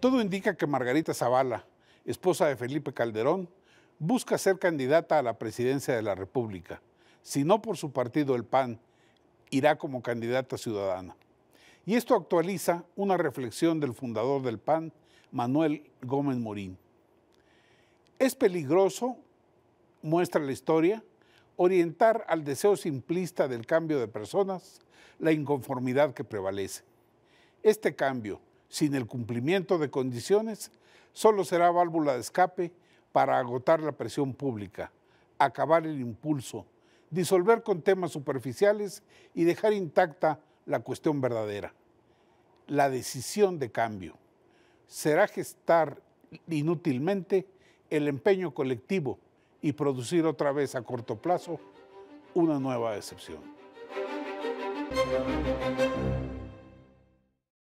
Todo indica que Margarita Zavala, esposa de Felipe Calderón, busca ser candidata a la presidencia de la República. Si no por su partido, el PAN, irá como candidata ciudadana. Y esto actualiza una reflexión del fundador del PAN, Manuel Gómez Morín. Es peligroso, muestra la historia, orientar al deseo simplista del cambio de personas la inconformidad que prevalece. Este cambio, sin el cumplimiento de condiciones, solo será válvula de escape para agotar la presión pública, acabar el impulso, disolver con temas superficiales y dejar intacta la cuestión verdadera, la decisión de cambio. Será gestar inútilmente el empeño colectivo y producir otra vez a corto plazo una nueva excepción.